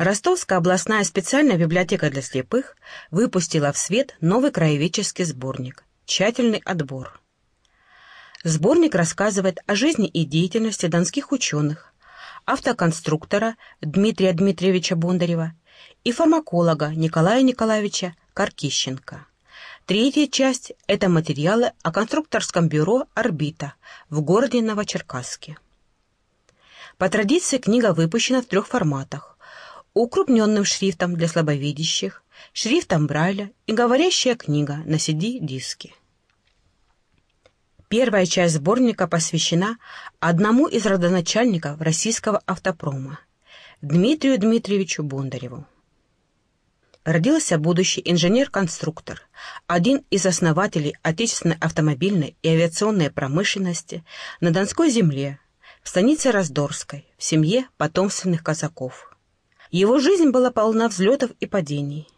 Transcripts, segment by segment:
Ростовская областная специальная библиотека для слепых выпустила в свет новый краеведческий сборник «Тщательный отбор». Сборник рассказывает о жизни и деятельности донских ученых, автоконструктора Дмитрия Дмитриевича Бондарева и фармаколога Николая Николаевича Каркищенко. Третья часть – это материалы о конструкторском бюро «Орбита» в городе Новочеркасске. По традиции книга выпущена в трех форматах укрупненным шрифтом для слабовидящих, шрифтом Брайля и говорящая книга на CD-диске. Первая часть сборника посвящена одному из родоначальников российского автопрома – Дмитрию Дмитриевичу Бондареву. Родился будущий инженер-конструктор, один из основателей отечественной автомобильной и авиационной промышленности на Донской земле, в станице Раздорской, в семье потомственных казаков – его жизнь была полна взлетов и падений.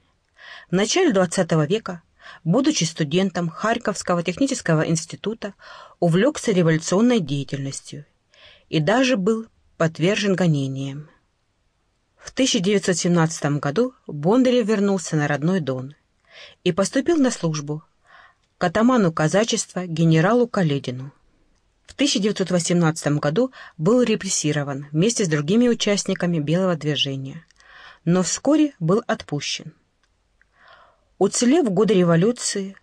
В начале XX века, будучи студентом Харьковского технического института, увлекся революционной деятельностью и даже был подвержен гонениям. В 1917 году Бондарев вернулся на родной Дон и поступил на службу к атаману казачества генералу Каледину. В 1918 году был репрессирован вместе с другими участниками белого движения, но вскоре был отпущен. Уцелев в годы революции,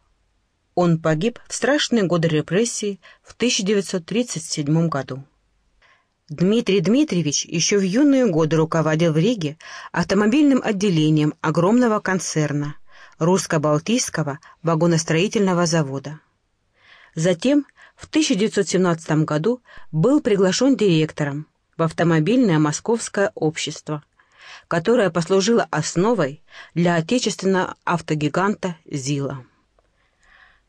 он погиб в страшные годы репрессий в 1937 году. Дмитрий Дмитриевич еще в юные годы руководил в Риге автомобильным отделением огромного концерна русско-балтийского вагоностроительного завода. Затем – в 1917 году был приглашен директором в автомобильное московское общество, которое послужило основой для отечественного автогиганта «Зила».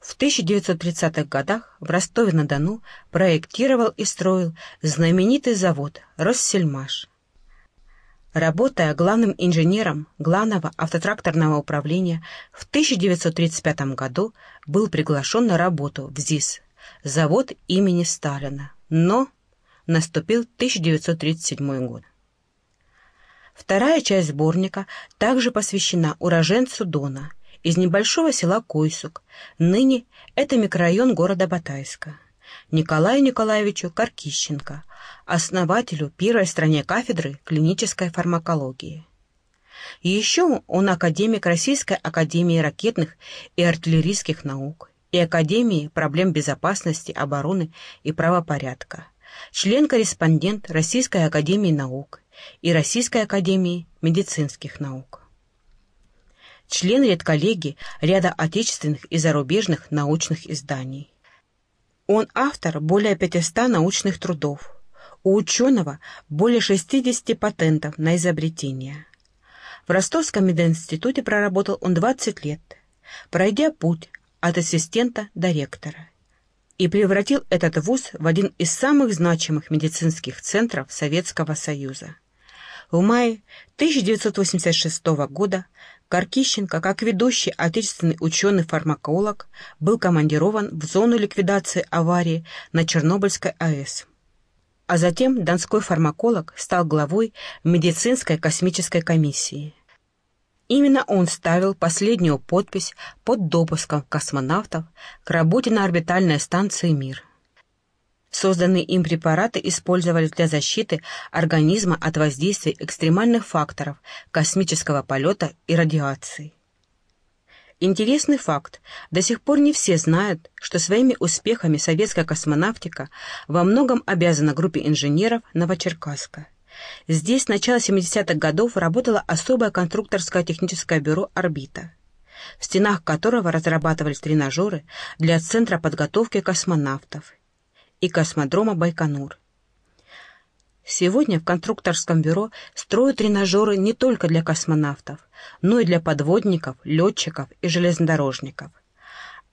В 1930-х годах в Ростове-на-Дону проектировал и строил знаменитый завод «Россельмаш». Работая главным инженером главного автотракторного управления, в 1935 году был приглашен на работу в ЗИС – завод имени Сталина, но наступил 1937 год. Вторая часть сборника также посвящена уроженцу Дона из небольшого села Койсук, ныне это микрорайон города Батайска, Николаю Николаевичу Каркищенко, основателю первой в стране кафедры клинической фармакологии. Еще он академик Российской академии ракетных и артиллерийских наук, и Академии проблем безопасности, обороны и правопорядка, член-корреспондент Российской Академии Наук и Российской Академии Медицинских Наук. Член редколлегии ряда отечественных и зарубежных научных изданий. Он автор более 500 научных трудов. У ученого более 60 патентов на изобретения. В Ростовском мединституте проработал он 20 лет, пройдя путь от ассистента до ректора и превратил этот вуз в один из самых значимых медицинских центров Советского Союза. В мае 1986 года Каркищенко, как ведущий отечественный ученый-фармаколог, был командирован в зону ликвидации аварии на Чернобыльской АЭС. А затем донской фармаколог стал главой медицинской космической комиссии. Именно он ставил последнюю подпись под допуском космонавтов к работе на орбитальной станции «Мир». Созданные им препараты использовались для защиты организма от воздействия экстремальных факторов космического полета и радиации. Интересный факт. До сих пор не все знают, что своими успехами советская космонавтика во многом обязана группе инженеров Новочеркасска. Здесь с начала 70-х годов работало особое конструкторское техническое бюро «Орбита», в стенах которого разрабатывались тренажеры для Центра подготовки космонавтов и космодрома Байконур. Сегодня в конструкторском бюро строят тренажеры не только для космонавтов, но и для подводников, летчиков и железнодорожников.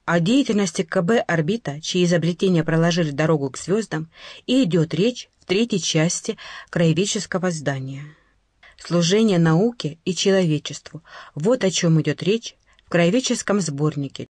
О деятельности КБ «Орбита», чьи изобретения проложили дорогу к звездам, и идет речь третьей части краеведческого здания. Служение науке и человечеству – вот о чем идет речь в краеведческом сборнике